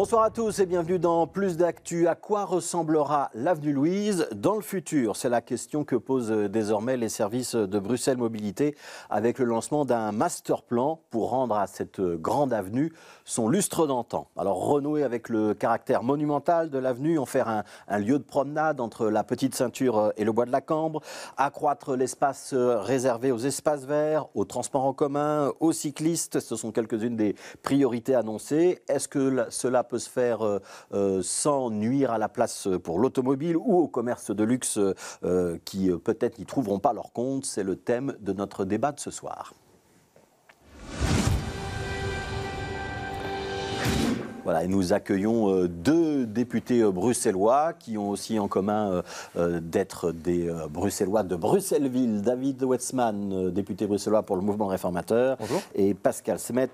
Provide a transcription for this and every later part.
Bonsoir à tous et bienvenue dans Plus d'actu. À quoi ressemblera l'avenue Louise dans le futur C'est la question que posent désormais les services de Bruxelles Mobilité avec le lancement d'un master plan pour rendre à cette grande avenue son lustre d'antan. Alors renouer avec le caractère monumental de l'avenue, en faire un, un, lieu de promenade entre la petite ceinture et le bois de la Cambre, accroître l'espace réservé aux espaces verts, aux transports en commun, aux cyclistes, ce sont quelques-unes des priorités annoncées. Est-ce que cela peut se faire euh, euh, sans nuire à la place euh, pour l'automobile ou au commerce de luxe qui peut-être n'y trouveront pas leur compte. C'est le thème de notre débat de ce soir. nous accueillons euh, deux députés euh, bruxellois qui ont aussi en commun euh, d'être des bruxellois de Bruxelles-Ville. David Wetzman, député bruxellois pour le mouvement réformateur. Bonjour. Et Pascal Smet,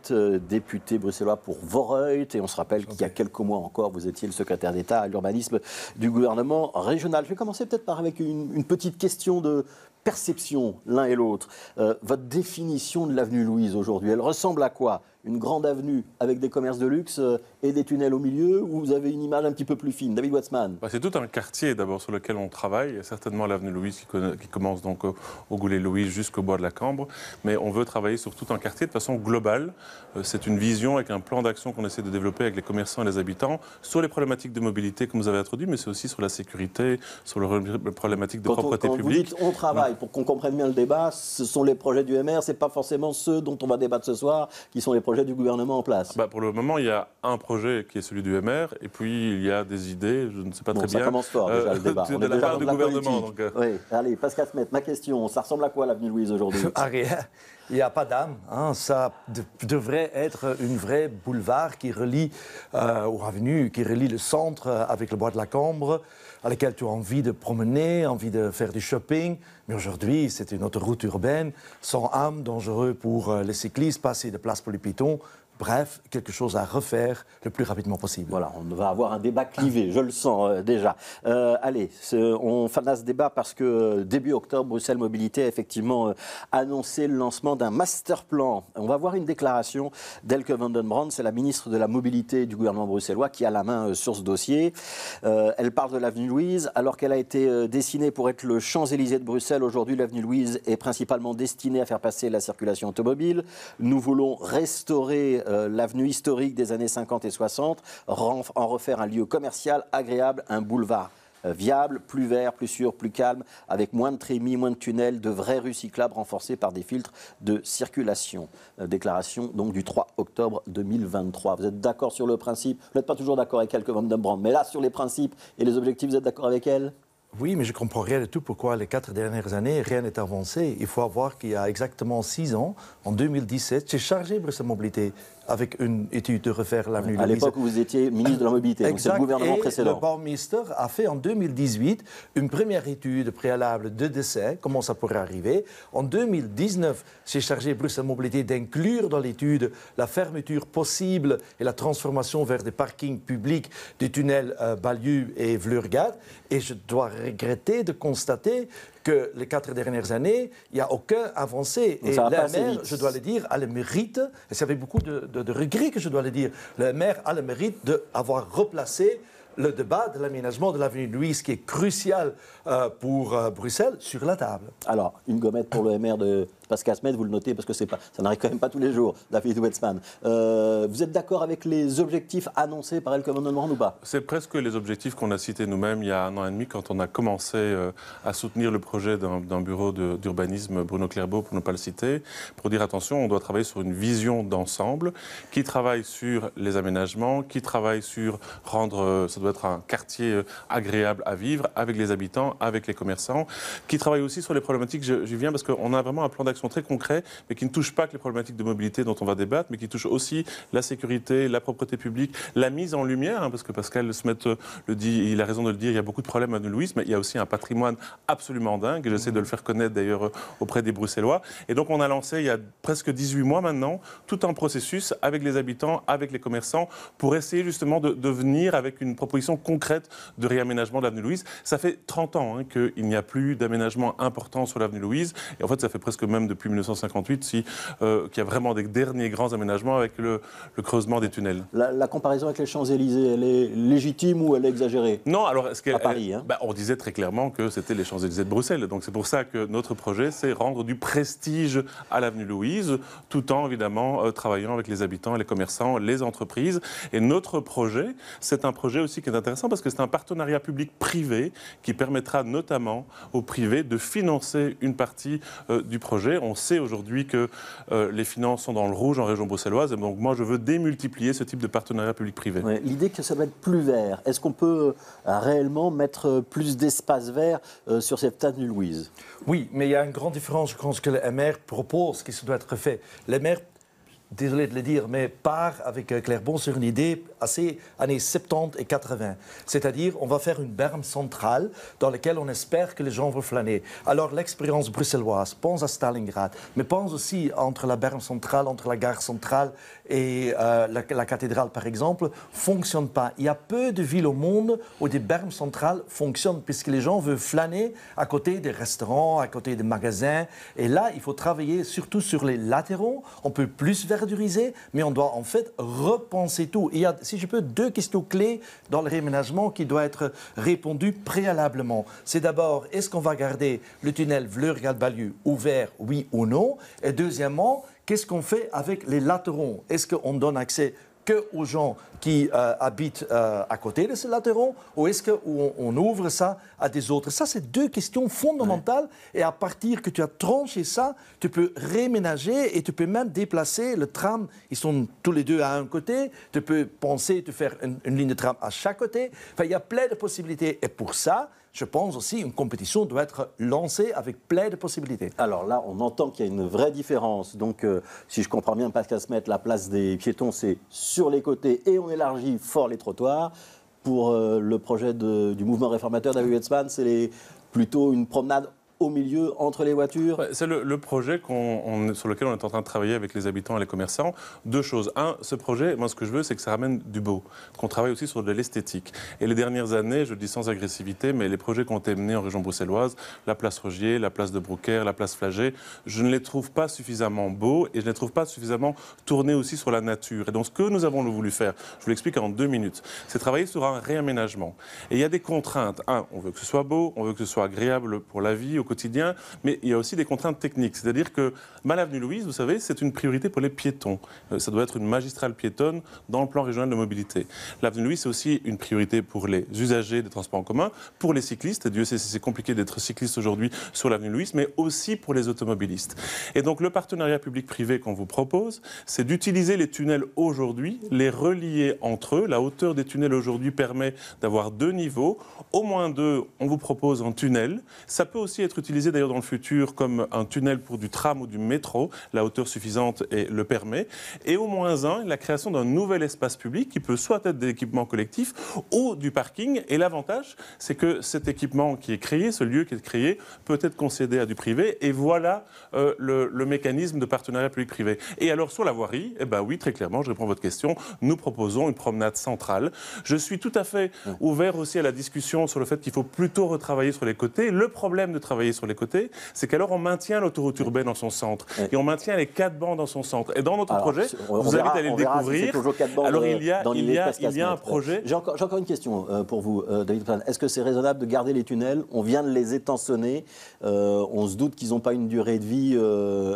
député bruxellois pour Voreuil. Et on se rappelle qu'il y a quelques mois encore, vous étiez le secrétaire d'État à l'urbanisme du gouvernement régional. Je vais commencer peut-être par avec une, petite question de perception, l'un et l'autre. votre définition de l'avenue Louise aujourd'hui, elle ressemble à quoi une grande avenue avec des commerces de luxe euh, et des tunnels au milieu où vous avez une image un petit peu plus fine David Watzman. Bah, c'est tout un quartier d'abord sur lequel on travaille. certainement l'avenue Louise qui, commence donc au, goulet louis jusqu'au bois de la Cambre. Mais on veut travailler sur tout un quartier de façon globale. Euh, c'est une vision avec un plan d'action qu'on essaie de développer avec les commerçants et les habitants sur les problématiques de mobilité que vous avez introduit, mais c'est aussi sur la sécurité, sur les problématiques de propriété propreté publique. on travaille, pour qu'on comprenne bien le débat, ce sont les projets du MR, ce n'est pas forcément ceux dont on va débattre ce soir qui sont les projets du gouvernement en place ah bah Pour le moment, il y a un projet qui est celui du MR, et puis il y a des idées, je ne sais pas très bien. Ça commence fort euh, déjà le débat. On de la part du gouvernement. Euh. Oui. Allez, Pascal Smet, ma question, ça ressemble à quoi l'avenue Louise aujourd'hui ah, Il n'y a pas d'âme. Hein. Ça devrait être une vraie boulevard qui relie, au euh, ou avenue, qui relie le centre avec le bois de la Cambre à laquelle tu as envie de promener, envie de faire du shopping. Mais aujourd'hui, c'est une autre route urbaine, sans âme, dangereux pour euh, les cyclistes, pas assez de place pour les pitons, Bref, quelque chose à refaire le plus rapidement possible. Voilà, on va avoir un débat clivé, je le sens euh, déjà. Euh, allez, on à ce débat parce que euh, début octobre, Bruxelles Mobilité a effectivement annoncé le lancement d'un master plan. On va voir une déclaration d'Elke Vandenbrand, c'est la ministre de la Mobilité du gouvernement bruxellois qui a la main sur ce dossier. elle parle de l'avenue Louise, alors qu'elle a été dessinée pour être le Champs-Élysées de Bruxelles. Aujourd'hui, l'avenue Louise est principalement destinée à faire passer la circulation automobile. Nous voulons restaurer euh, l'avenue historique des années 50 et 60, en refaire un lieu commercial agréable, un boulevard euh, viable, plus vert, plus sûr, plus calme, avec moins de trémies, moins de tunnels, de vrais cyclables renforcés par des filtres de circulation. Euh, déclaration donc du 3 octobre 2023. Vous êtes d'accord sur le principe Vous n'êtes pas toujours d'accord avec Elke Van Brand, mais là, sur les principes et les objectifs, vous êtes d'accord avec elle oui, mais je comprends rien du tout pourquoi les quatre dernières années, rien n'est avancé. Il faut voir qu'il y a exactement six ans, en 2017, j'ai chargé Bruxelles Mobilité avec une étude de refaire l'avenue À l'époque où vous étiez ministre de la Mobilité, c'est le gouvernement précédent. Le ministre a fait en 2018 une première étude préalable de décès, comment ça pourrait arriver. En 2019, j'ai chargé Bruxelles Mobilité d'inclure dans l'étude la fermeture possible et la transformation vers des parkings publics des tunnels euh, et Vleurgade. Et je dois regretter de constater que les quatre dernières années, il n'y a aucun avancé. et le maire, je dois le dire, a le mérite, et c'est avec beaucoup de, regret que je dois le dire, Le maire a le mérite d'avoir replacé le débat de l'aménagement de l'avenue Louise, qui est crucial euh, pour euh, Bruxelles, sur la table. Alors, une gommette pour le maire de Pascal Smet, vous le notez parce que c'est pas, ça n'arrive quand même pas tous les jours, David Wetzman. Euh, vous êtes d'accord avec les objectifs annoncés par El gouvernement ou pas C'est presque les objectifs qu'on a cités nous-mêmes il y a un an et demi quand on a commencé euh, à soutenir le projet d'un bureau d'urbanisme, Bruno Clairbeau, pour ne pas le citer, pour dire attention, on doit travailler sur une vision d'ensemble qui travaille sur les aménagements, qui travaille sur rendre, euh, ça doit être un quartier agréable à vivre avec les habitants, avec les commerçants, qui travaille aussi sur les problématiques, je, viens parce qu'on a vraiment un plan d'action sont très concrets, mais qui ne touchent pas que les problématiques de mobilité dont on va débattre, mais qui touchent aussi la sécurité, la propreté publique, la mise en lumière, hein, parce que Pascal met euh, le dit, il a raison de le dire, il y a beaucoup de problèmes à Louise, mais il y a aussi un patrimoine absolument dingue, et j'essaie de le faire connaître d'ailleurs euh, auprès des Bruxellois. Et donc on a lancé il y a presque 18 mois maintenant tout un processus avec les habitants, avec les commerçants, pour essayer justement de, de venir avec une proposition concrète de réaménagement de l'avenue Louise. Ça fait 30 ans hein, qu'il n'y a plus d'aménagement important sur l'avenue Louise, et en fait ça fait presque même depuis 1958, si, euh, qu'il y a vraiment des derniers grands aménagements avec le, creusement des tunnels. La, comparaison avec les Champs-Élysées, elle est légitime ou elle est exagérée Non, alors ce à Paris, hein. bah, on disait très clairement que c'était les Champs-Élysées de Bruxelles. Donc c'est pour ça que notre projet, c'est rendre du prestige à l'avenue Louise, tout en évidemment euh, travaillant avec les habitants, les commerçants, les entreprises. Et notre projet, c'est un projet aussi qui est intéressant parce que c'est un partenariat public-privé qui permettra notamment au privé de financer une partie euh, du projet on sait aujourd'hui que euh, les finances sont dans le rouge en région bruxelloise. Et donc moi, je veux démultiplier ce type de partenariat public-privé. L'idée que ça va être plus vert, est-ce qu'on peut euh, réellement mettre euh, plus d'espace vert sur cette table, Louise Oui, mais il y a une grande différence, je pense, que la MR propose, ce qui se doit être fait désolé de le dire, mais part avec euh, Clermont sur une idée assez années 70 et 80. C'est-à-dire, on va faire une berme centrale dans laquelle on espère que les gens vont flâner. Alors, l'expérience bruxelloise, pense à Stalingrad, mais pense aussi entre la berme centrale, entre la gare centrale et euh, la, cathédrale, par exemple, fonctionne pas. Il y a peu de villes au monde où des bermes centrales fonctionnent, puisque les gens veulent flâner à côté des restaurants, à côté des magasins. Et là, il faut travailler surtout sur les latéraux. On peut plus verduriser, mais on doit en fait repenser tout. il y a, si je peux, deux questions clés dans le réménagement qui doivent être répondues préalablement. C'est d'abord, est-ce qu'on va garder le tunnel vleur galbalieu ouvert, oui ou non Et deuxièmement, Qu'est-ce qu'on fait avec les latérons Est-ce qu'on donne accès que aux gens qui euh, habitent euh, à côté de ces latérons ou est-ce qu'on on ouvre ça à des autres Ça, c'est deux questions fondamentales. Et à partir que tu as tranché ça, tu peux réménager et tu peux même déplacer le tram. Ils sont tous les deux à un côté. Tu peux penser de faire une, une ligne de tram à chaque côté. Enfin, il y a plein de possibilités. Et pour ça, je pense aussi une compétition doit être lancée avec plein de possibilités. Alors là, on entend qu'il y a une vraie différence. Donc, euh, si je comprends bien, Pascal Smet, la place des piétons, c'est sur les côtés et on élargit fort les trottoirs. Pour euh, le projet du mouvement réformateur David Wetzmann, c'est plutôt une promenade au milieu, entre les voitures C'est le, projet sur lequel on est en train de travailler avec les habitants et les commerçants. Deux choses. Un, ce projet, moi ce que je veux, c'est que ça ramène du beau, qu'on travaille aussi sur de l'esthétique. Et les dernières années, je dis sans agressivité, mais les projets qui ont été menés en région bruxelloise, la place Rogier, la place de Brouquer, la place Flagey, je ne les trouve pas suffisamment beaux et je ne les trouve pas suffisamment tournés aussi sur la nature. Et donc ce que nous avons voulu faire, je vous l'explique en deux minutes, c'est travailler sur un réaménagement. Et il y a des contraintes. Un, on veut que ce soit beau, on veut que ce soit agréable pour la vie, quotidien, mais il y a aussi des contraintes techniques. C'est-à-dire que l'avenue Louise, vous savez, c'est une priorité pour les piétons. Euh, ça doit être une magistrale piétonne dans le plan régional de mobilité. L'avenue Louise, c'est aussi une priorité pour les usagers des transports en commun, pour les cyclistes, Dieu sait si c'est compliqué d'être cycliste aujourd'hui sur l'avenue Louise, mais aussi pour les automobilistes. Et donc le partenariat public-privé qu'on vous propose, c'est d'utiliser les tunnels aujourd'hui, les relier entre eux. La hauteur des tunnels aujourd'hui permet d'avoir deux niveaux. Au moins deux, on vous propose en tunnel. Ça peut aussi être utilisé d'ailleurs dans le futur comme un tunnel pour du tram ou du métro. La hauteur suffisante et le permet. Et au moins un, la création d'un nouvel espace public qui peut soit être des équipements collectifs ou du parking. Et l'avantage, c'est que cet équipement qui est créé, ce lieu qui est créé, peut être concédé à du privé. Et voilà euh, le, mécanisme de partenariat public-privé. Et alors sur la voirie, et eh ben oui, très clairement, je réponds à votre question. Nous proposons une promenade centrale. Je suis tout à fait mmh. ouvert aussi à la discussion sur le fait qu'il faut plutôt retravailler sur les côtés. Le problème de travailler sur les côtés, c'est qu'alors on maintient l'autoroute urbaine dans son centre et on maintient les quatre bancs dans son centre. Et dans notre projet, on vous allez à aller le découvrir. alors il y a, euh, il y a, un projet. J'ai encore, encore, une question euh, pour vous, euh, David Est-ce que c'est raisonnable de garder les tunnels On vient de les étançonner. on se doute qu'ils n'ont pas une durée de vie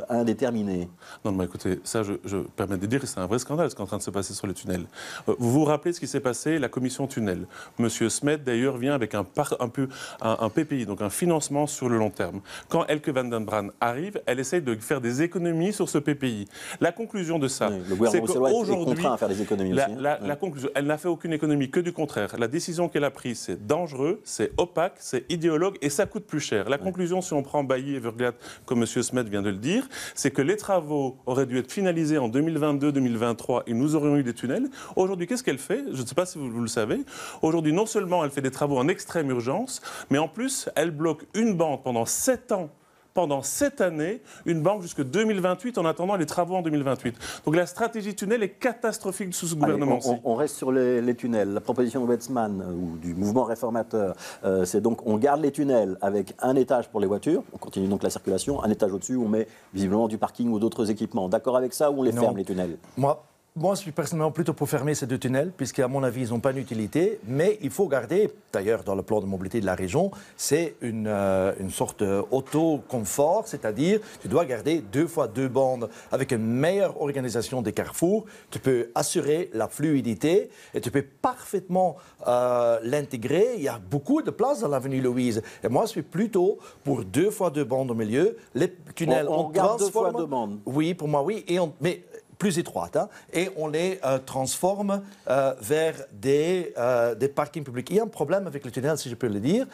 indéterminée. Non, mais écoutez, ça, je, permets de dire que c'est un vrai scandale ce qui est en train de se passer sur les tunnels. vous vous rappelez ce qui s'est passé La commission tunnel. Monsieur Smet, d'ailleurs, vient avec un, un, peu, un PPI, donc un financement sur le long terme. Quand Elke van den Brand arrive, elle essaye de faire des économies sur ce PPI. La conclusion de ça, c'est qu'aujourd'hui, à faire des économies la, hein. La, conclusion, elle n'a fait aucune économie, que du contraire. La décision qu'elle a prise, c'est dangereux, c'est opaque, c'est idéologue et ça coûte plus cher. La conclusion, si on prend Bailly et Verglatt, comme M. Smet vient de le dire, c'est que les travaux auraient dû être finalisés en 2022-2023 et nous aurions eu des tunnels. Aujourd'hui, qu'est-ce qu'elle fait Je ne sais pas si vous, vous le savez. Aujourd'hui, non seulement elle fait des travaux en extrême urgence, mais en plus, elle bloque une bande pendant sept ans pendant cette années, une banque jusque 2028 en attendant les travaux en 2028. Donc la stratégie tunnel est catastrophique sous ce gouvernement On, reste sur les, tunnels. La proposition de Wetzmann euh, ou du mouvement réformateur, euh, c'est donc on garde les tunnels avec un étage pour les voitures, on continue donc la circulation, un étage au-dessus, où on met visiblement du parking ou d'autres équipements. D'accord avec ça ou on les ferme les tunnels Moi, moi, je suis personnellement plutôt pour fermer ces deux tunnels, puisqu'à mon avis, ils n'ont pas d'utilité. Mais il faut garder, d'ailleurs, dans le plan de mobilité de la région, c'est une, euh, une sorte d'auto-confort, c'est-à-dire tu dois garder deux fois deux bandes avec une meilleure organisation des carrefours. Tu peux assurer la fluidité et tu peux parfaitement euh, l'intégrer. Il y a beaucoup de place dans l'avenue Louise. Et moi, je suis plutôt pour deux fois deux bandes au milieu. Les tunnels, on, garde deux fois deux bandes. Oui, pour moi, oui. Et mais plus étroites, hein, et on les euh, transforme euh, vers des, euh, des parkings publics. Il y a un problème avec le tunnel, si je peux le dire.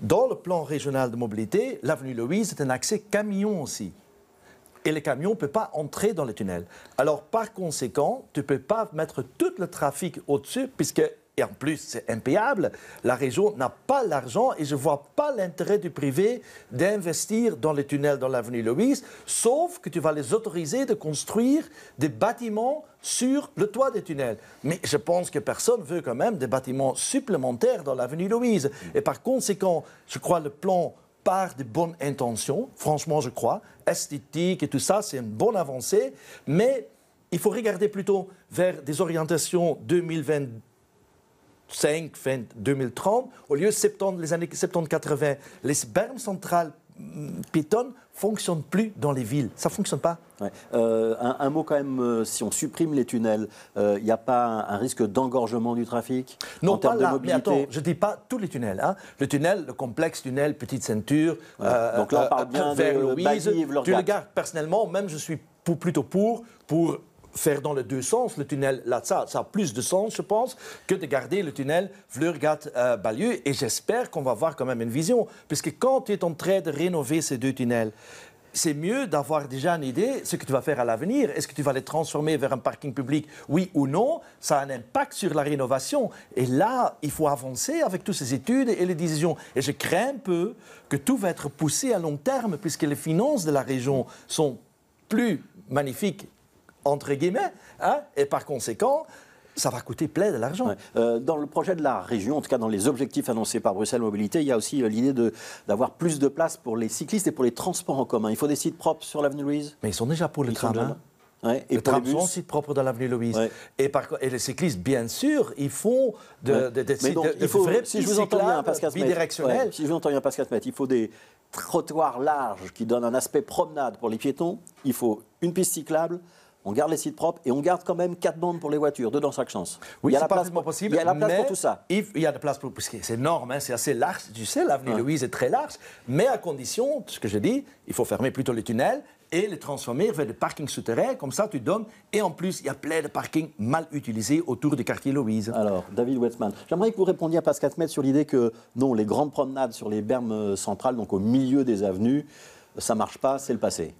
Dans le plan régional de mobilité, l'avenue Louise est un accès camion aussi et les camions ne peuvent pas entrer dans les tunnels. Alors, par conséquent, tu ne peux pas mettre tout le trafic au-dessus, puisque et en plus c'est impayable, la région n'a pas l'argent et je ne vois pas l'intérêt du privé d'investir dans les tunnels dans l'avenue Louise, sauf que tu vas les autoriser de construire des bâtiments sur le toit des tunnels. Mais je pense que personne veut quand même des bâtiments supplémentaires dans l'avenue Louise. Et par conséquent, je crois le plan part de bonnes intentions, franchement je crois, esthétique et tout ça, c'est une bonne avancée, mais il faut regarder plutôt vers des orientations 2022, 5, 20, 2030, au lieu de les années 70-80, les bermes centrales mm, piétonnes fonctionnent plus dans les villes. Ça fonctionne pas. Euh, un, mot quand même, euh, si on supprime les tunnels, il euh, n'y a pas un, risque d'engorgement du trafic Non, en termes de mobilité. attends, je ne dis pas tous les tunnels. Hein. Le tunnel, le complexe tunnel, petite ceinture, on parle bien vers Louise, tu le gardes personnellement, même je suis pour, plutôt pour, pour faire dans les deux sens, le tunnel Latsa, ça a plus de sens, je pense, que de garder le tunnel Vleurgat-Balieu. Euh, et j'espère qu'on va avoir quand même une vision, puisque quand tu es en train de rénover ces deux tunnels, c'est mieux d'avoir déjà une idée ce que tu vas faire à l'avenir. Est-ce que tu vas les transformer vers un parking public, oui ou non Ça a un impact sur la rénovation. Et là, il faut avancer avec toutes ces études et les décisions. Et je crains un peu que tout va être poussé à long terme, puisque les finances de la région sont plus magnifiques entre guillemets, hein, et par conséquent, ça va coûter plein de l'argent. Euh, dans le projet de la région, en tout cas dans les objectifs annoncés par Bruxelles Mobilité, il y a aussi euh, l'idée d'avoir plus de place pour les cyclistes et pour les transports en commun. Il faut des sites propres sur l'avenue Louise Mais ils sont déjà pour hein. les ils Et les bus. sont sites propres dans l'avenue Louise. Et, et les cyclistes, bien sûr, ils font de, de, il si je vous bien, bidirectionnels. si je vous entends bien, Pascal il faut des trottoirs larges qui donnent un aspect promenade pour les piétons. Il faut une piste cyclable, on garde les sites propres et on garde quand même quatre bandes pour les voitures, deux dans chaque chance. Oui, c'est parfaitement possible. Il y a la place pour tout ça. Il y a la place pour, parce c'est énorme, hein, c'est assez large, tu sais, l'avenue Louise est très large, mais à condition, ce que je dis, il faut fermer plutôt les tunnels et les transformer vers des parkings souterrains. Comme ça, tu donnes. Et en plus, il y a plein de parkings mal utilisés autour du quartier Louise. Alors, David Wetman j'aimerais que vous répondiez à Pascal Smet sur l'idée que non, les grandes promenades sur les bermes euh, centrales, donc au milieu des avenues, ça marche pas, c'est le passé.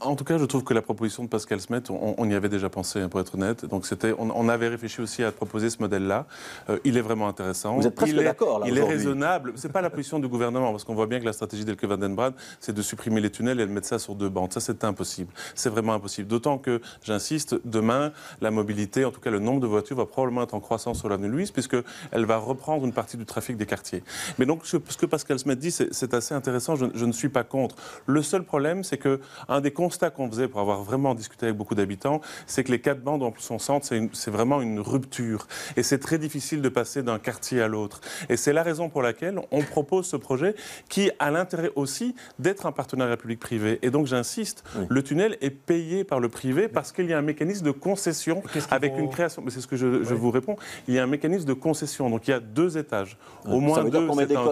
En tout cas, je trouve que la proposition de Pascal Smet, on, y avait déjà pensé, hein, pour être honnête. Donc, c'était, on, avait réfléchi aussi à proposer ce modèle-là. Euh, il est vraiment intéressant. Vous êtes presque d'accord, là, Il est raisonnable. C'est pas la position du gouvernement, parce qu'on voit bien que la stratégie d'Elke Vandenbrad, c'est de supprimer les tunnels et de mettre ça sur deux bandes. Ça, c'est impossible. C'est vraiment impossible. D'autant que, j'insiste, demain, la mobilité, en tout cas le nombre de voitures, va probablement être en croissance sur l'avenue Louise, puisqu'elle va reprendre une partie du trafic des quartiers. Mais donc, ce, que Pascal Smet dit, c'est, assez intéressant. Je, ne suis pas contre. Le seul problème, c'est que un des constats qu'on faisait pour avoir vraiment discuté avec beaucoup d'habitants, c'est que les quatre bandes en son centre, c'est vraiment une rupture. Et c'est très difficile de passer d'un quartier à l'autre. Et c'est la raison pour laquelle on propose ce projet qui a l'intérêt aussi d'être un partenariat public-privé. Et donc j'insiste, le tunnel est payé par le privé parce qu'il y a un mécanisme de concession avec une création. Mais c'est ce que je, vous réponds. Il y a un mécanisme de concession. Donc il y a deux étages. Ah, Au moins deux,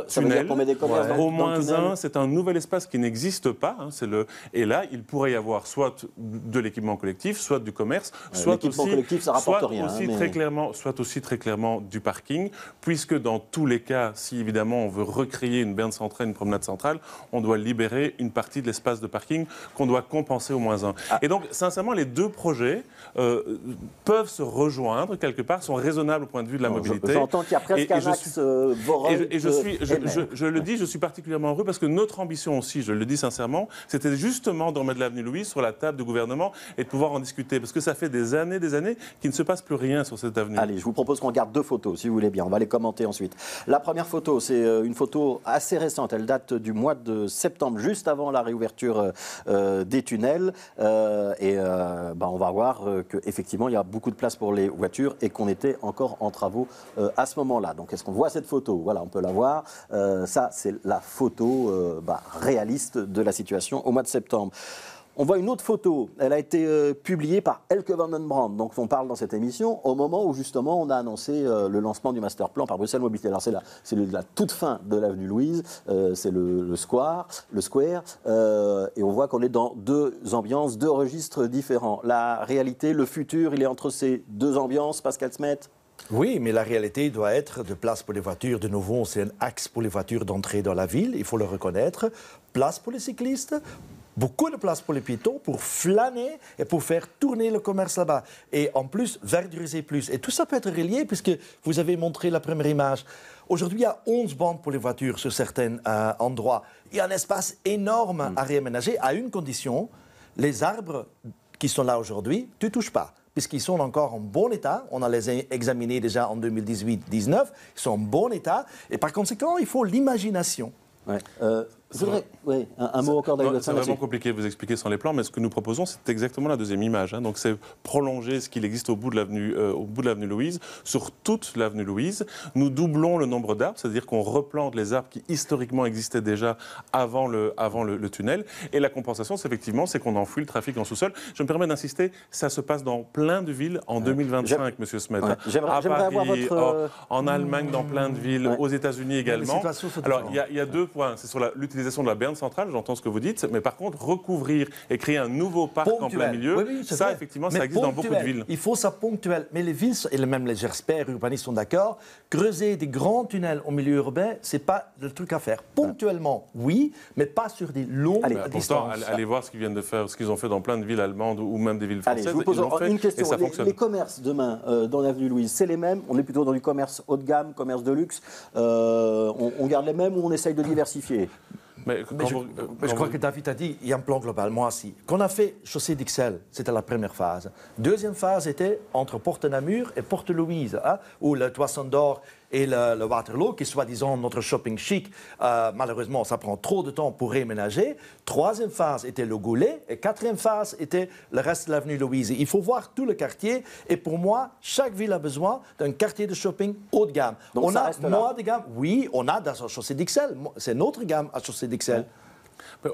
c'est un Au moins un, c'est un nouvel espace qui n'existe pas. Hein. C'est le... Et là, il il pourrait y avoir soit de l'équipement collectif, soit du commerce, euh, soit aussi, hein, très clairement, soit aussi très clairement du parking, puisque dans tous les cas, si évidemment on veut recréer une berne centrale, une promenade centrale, on doit libérer une partie de l'espace de parking qu'on doit compenser au moins un. Ah. Et donc, sincèrement, les deux projets euh, peuvent se rejoindre quelque part, sont raisonnables au point de vue de la oh, mobilité. J'entends qu'il y a presque un euh, Et, je, suis, je, le dis, je suis particulièrement heureux parce que notre ambition aussi, je le dis sincèrement, c'était justement dans de l'avenue Louis sur la table du gouvernement et de pouvoir en discuter Parce que ça fait des années, des années qu'il ne se passe plus rien sur cette avenue. Allez, je vous propose qu'on garde deux photos, si vous voulez bien. On va les commenter ensuite. La première photo, c'est euh, une photo assez récente. Elle date du mois de septembre, juste avant la réouverture euh, euh, des tunnels. et bah, on va voir qu'effectivement, il y a beaucoup de place pour les voitures et qu'on était encore en travaux à ce moment-là. Donc, est-ce qu'on voit cette photo Voilà, on peut la voir. ça, c'est la photo bah, réaliste de la situation au mois de septembre. On voit une autre photo, elle a été euh, publiée par Elke Vandenbrand, donc on parle dans cette émission, au moment où justement on a annoncé euh, le lancement du master plan par Bruxelles Mobilité. Alors c'est la, c'est la toute fin de l'avenue Louise, euh, c'est le, square, le square et on voit qu'on est dans deux ambiances, deux registres différents. La réalité, le futur, il est entre ces deux ambiances, Pascal Smet oui, mais la réalité doit être de place pour les voitures. De nouveau, c'est un axe pour les voitures d'entrée dans la ville, il faut le reconnaître. Place pour les cyclistes, beaucoup de place pour les piétons, pour flâner et pour faire tourner le commerce là-bas. Et en plus, verduriser plus. Et tout ça peut être relié puisque vous avez montré la première image. Aujourd'hui, il y a 11 bandes pour les voitures sur certains euh, endroits. Il y a un espace énorme mm. à réaménager à une condition. Les arbres qui sont là aujourd'hui, tu touches pas puisqu'ils sont encore en bon état. On a les examinés déjà en 2018-19. Ils sont en bon état. Et par conséquent, il faut l'imagination. Ouais. Euh, c'est vrai, ouais, un, mot encore C'est vraiment compliqué de vous expliquer sans les plans, mais ce que nous proposons, c'est exactement la deuxième image. Hein. Donc c'est prolonger ce qu'il existe au bout de l'avenue euh, au bout de l'avenue Louise sur toute l'avenue Louise. Nous doublons le nombre d'arbres, c'est-à-dire qu'on replante les arbres qui historiquement existaient déjà avant le avant le, tunnel. Et la compensation, c'est effectivement, c'est qu'on enfouit le trafic en sous-sol. Je me permets d'insister, ça se passe dans plein de villes en 2025, Monsieur Smed. J'aimerais avoir votre... en, en Allemagne, dans plein de hmm. villes, aux États-Unis également. Alors il y, y, a deux points. C'est sur la lutte de la berne centrale, j'entends ce que vous dites, mais par contre, recouvrir et créer un nouveau parc en plein milieu, ça, effectivement, ça existe dans beaucoup de villes. Il faut ça ponctuel. Mais les villes, et même les experts urbanistes sont d'accord, creuser des grands tunnels au milieu urbain, c'est pas le truc à faire. Ponctuellement, oui, mais pas sur des longues allez, distances. Pourtant, allez voir ce qu'ils viennent de faire, ce qu'ils ont fait dans plein de villes allemandes ou même des villes françaises. vous pose une question. Ça les, les, commerces demain euh, dans l'avenue Louise, c'est les mêmes On est plutôt dans du commerce haut de gamme, commerce de luxe. Euh, on, on garde les mêmes ou on essaye de diversifier euh, mais, je, crois que David a dit, il y a un plan global, moi aussi. Qu'on a fait chaussée d'Ixelles, c'était la première phase. Deuxième phase était entre Porte-Namur et Porte-Louise, hein, où le Toisson d'Or et le, Waterloo, qui est soi-disant notre shopping chic, euh, malheureusement, ça prend trop de temps pour réménager. Troisième phase était le Goulet et quatrième phase était le reste de l'avenue Louise. Il faut voir tout le quartier et pour moi, chaque ville a besoin d'un quartier de shopping haut de gamme. Donc on a reste de gamme, oui, on a dans la chaussée d'Ixelles. C'est notre gamme à chaussée d'Ixelles.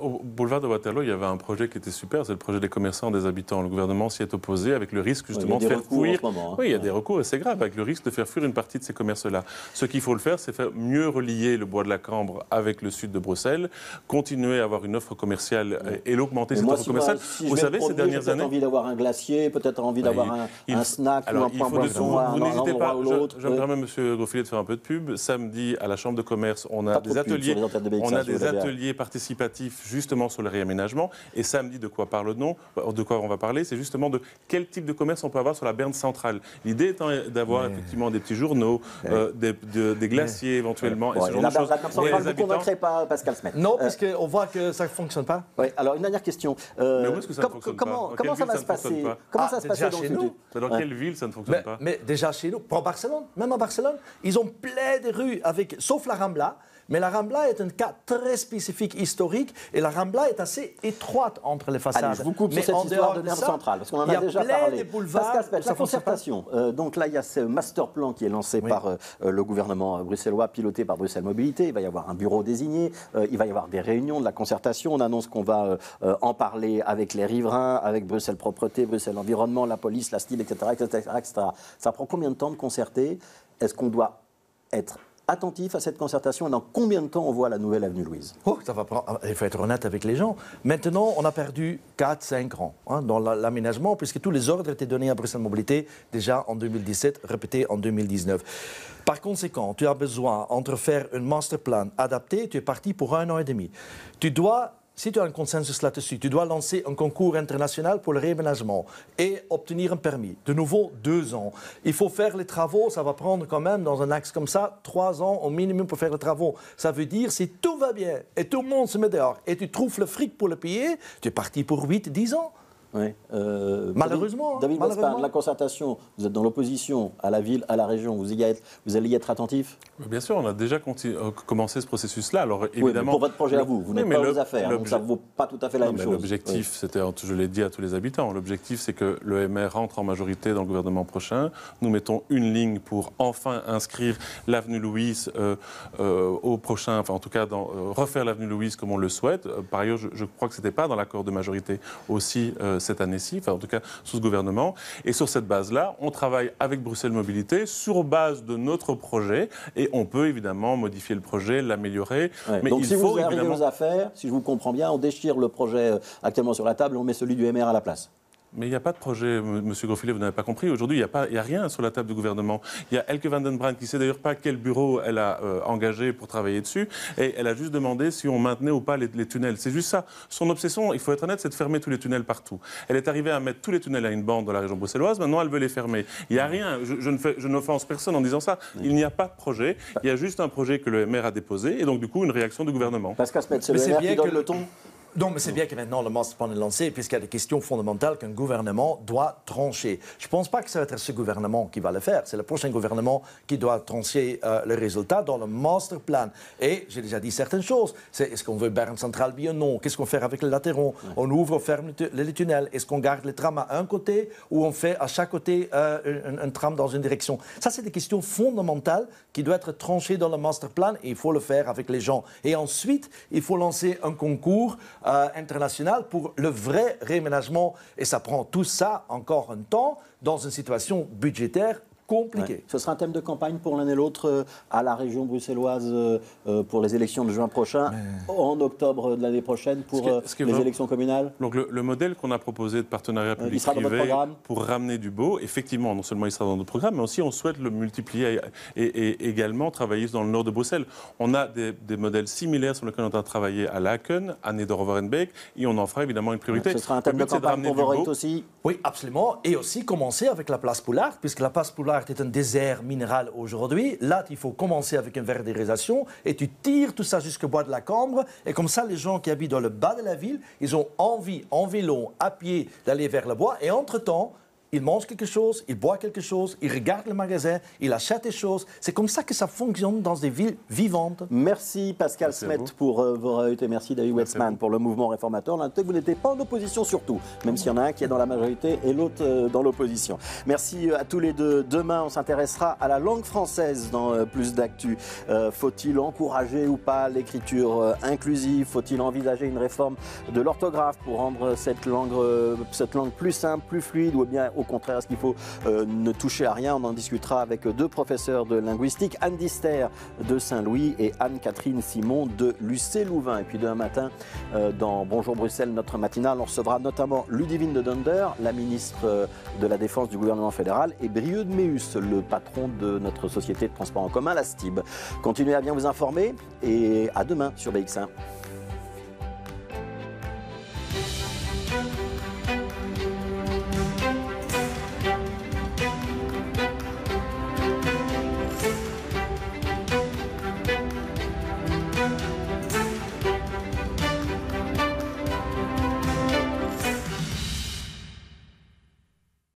Au boulevard de Waterloo, il y avait un projet qui était super, c'est le projet des commerçants, des habitants. Le gouvernement s'y est opposé avec le risque justement de faire fuir. Hein. Oui, il y a des recours et c'est grave, avec le risque de faire fuir une partie de ces commerces-là. Ce qu'il faut le faire, c'est faire mieux relier le bois de la Cambre avec le sud de Bruxelles, continuer à avoir une offre commerciale euh, et l'augmenter cette offre commerciale. vous savez, ces dernières années. envie d'avoir un glacier, peut-être envie bah, d'avoir un, un, snack ou il faut de tout. Vous n'hésitez pas, je, même monsieur Goffilet, de faire un peu de pub. Samedi, à la Chambre de commerce, on a des ateliers, on a des ateliers participatifs justement sur le réaménagement. Et samedi, de quoi parle nom, euh, De quoi on va parler C'est justement de quel type de commerce on peut avoir sur la Berne centrale. L'idée étant d'avoir effectivement des petits journaux, euh, des, glaciers éventuellement. Et ce genre de Berne centrale, vous ne convaincrez pas Pascal Smet. Non, parce euh, qu'on voit que ça ne fonctionne pas. Oui, alors une dernière question. mais où est-ce que ça fonctionne comment, ça va se passer Comment ah, ça se passe chez nous Dans quelle ville ça ne fonctionne pas Mais déjà chez nous, pas Barcelone, même en Barcelone, ils ont plein de rues avec, sauf la Rambla. Mais la Rambla est un cas très spécifique historique et la Rambla est assez étroite entre les façades. je vous coupe Mais sur cette histoire de l'herbe central parce qu'on en a, déjà parlé. Des boulevards la concertation. Euh, donc là, il y a ce master plan qui est lancé par euh, le gouvernement bruxellois, piloté par Bruxelles Mobilité. Il va y avoir un bureau désigné. Euh, il va y avoir des réunions de la concertation. On annonce qu'on va en parler avec les riverains, avec Bruxelles Propreté, Bruxelles Environnement, la police, la style, etc. Ça prend combien de temps de concerter Est-ce qu'on doit être attentif à cette concertation et dans combien de temps on voit la nouvelle avenue Louise oh, ça va prendre... Il faut être honnête avec les gens. Maintenant, on a perdu 4-5 ans hein, dans l'aménagement, puisque tous les ordres étaient donnés à Bruxelles Mobilité déjà en 2017, répétés en 2019. Par conséquent, tu as besoin, entre faire un master plan adapté, tu es parti pour un an et demi. Tu dois si tu as un consensus là-dessus, tu dois lancer un concours international pour le réaménagement et obtenir un permis. De nouveau, deux ans. Il faut faire les travaux, ça va prendre quand même, dans un axe comme ça, trois ans au minimum pour faire les travaux. Ça veut dire, si tout va bien et tout le monde se met dehors et tu trouves le fric pour le payer, tu es parti pour 8-10 ans. Oui. Euh, malheureusement. Hein, David, la concertation, vous êtes dans l'opposition à la ville, à la région, vous, vous allez y être attentif Bien sûr, on a déjà euh, commencé ce processus-là. Alors, évidemment, pour votre projet à vous, vous n'êtes pas aux affaires, donc ça ne vaut pas tout à fait la même chose. L'objectif, je l'ai dit à tous les habitants, l'objectif c'est que le MR rentre en majorité dans le gouvernement prochain. Nous mettons une ligne pour enfin inscrire l'avenue Louise euh, au prochain, enfin en tout cas dans, refaire l'avenue Louise comme on le souhaite. Par ailleurs, je, je crois que ce n'était pas dans l'accord de majorité aussi cette année-ci, enfin en tout cas sous ce gouvernement. Et sur cette base-là, on travaille avec Bruxelles Mobilité sur base de notre projet et on peut évidemment modifier le projet, l'améliorer. Mais Donc il si faut vous arrivez aux affaires, si je vous comprends bien, on déchire le projet euh, actuellement sur la table on met celui du MR à la place. Mais il n'y a pas de projet, Monsieur Groffilet, vous n'avez pas compris. Aujourd'hui, il n'y a, a rien sur la table du gouvernement. Il y a Elke Vandenbrand qui ne sait d'ailleurs pas quel bureau elle a euh, engagé pour travailler dessus. Et elle a juste demandé si on maintenait ou pas les, tunnels. C'est juste ça. Son obsession, il faut être honnête, c'est de fermer tous les tunnels partout. Elle est arrivée à mettre tous les tunnels à une bande dans la région bruxelloise. Maintenant, elle veut les fermer. Il n'y a rien. Je, n'offense personne en disant ça. Il n'y a pas de projet. Il y a juste un projet que le maire a déposé. Et donc, du coup, une réaction du gouvernement. Parce là c'est bien que... le ton non, mais c'est mm. bien que maintenant le master plan est lancé, puisqu'il y a des questions fondamentales qu'un gouvernement doit trancher. Je ne pense pas que ça va être ce gouvernement qui va le faire. C'est le prochain gouvernement qui doit trancher euh, le résultat dans le master plan. Et j'ai déjà dit certaines choses. C'est est-ce qu'on veut Berne Centrale, bien non Qu'est-ce qu'on fait avec le Latéron On ouvre, ou ferme les tunnels. Est-ce qu'on garde les trams à un côté ou on fait à chaque côté euh, un, un, tram dans une direction Ça, c'est des questions fondamentales qui doivent être tranchées dans le master plan et il faut le faire avec les gens. Et ensuite, il faut lancer un concours euh, international internationale pour le vrai réménagement. Et ça prend tout ça encore un temps dans une situation budgétaire compliqué. Ce sera un thème de campagne pour l'un et l'autre euh, à la région bruxelloise euh, euh, pour les élections de juin prochain, en octobre de l'année prochaine pour les élections communales. Donc le, modèle qu'on a proposé de partenariat public-privé pour ramener du beau, effectivement, non seulement il sera dans notre programme, mais aussi on souhaite le multiplier et, également travailler dans le nord de Bruxelles. On a des, modèles similaires sur lesquels on a travaillé à Laken, à neder et on en fera évidemment une priorité. ce sera un thème de campagne pour aussi Oui, absolument. Et aussi commencer avec la place Poulard, puisque la place Poulard est un désert minéral aujourd'hui. Là, il faut commencer avec une verdérisation et tu tires tout ça jusqu'au bois de la Cambre. Et comme ça, les gens qui habitent dans le bas de la ville, ils ont envie, en vélo, à pied, d'aller vers le bois. Et entre-temps, il mange quelque chose, il boit quelque chose, il regarde le magasin, il achète des choses. C'est comme ça que ça fonctionne dans des villes vivantes. Merci Pascal Smet pour euh, vos vos et merci David Westman pour le mouvement réformateur. L'un que vous n'étiez pas en opposition surtout, même s'il y en a un qui est dans la majorité et l'autre euh, dans l'opposition. Merci euh, à tous les deux. Demain, on s'intéressera à la langue française dans plus d'actu. faut-il encourager ou pas l'écriture inclusive Faut-il envisager une réforme de l'orthographe pour rendre cette langue, cette langue plus simple, plus fluide ou bien au contraire, est-ce qu'il faut euh, ne toucher à rien On en discutera avec deux professeurs de linguistique, Anne Dister de Saint-Louis et Anne-Catherine Simon de Lucé-Louvain. Et puis demain matin, euh, dans Bonjour Bruxelles, notre matinale, on recevra notamment Ludivine de Dunder, la ministre euh, de la Défense du gouvernement fédéral, et Brieux de le patron de notre société de transport en commun, la STIB. Continuez à bien vous informer et à demain sur BX1.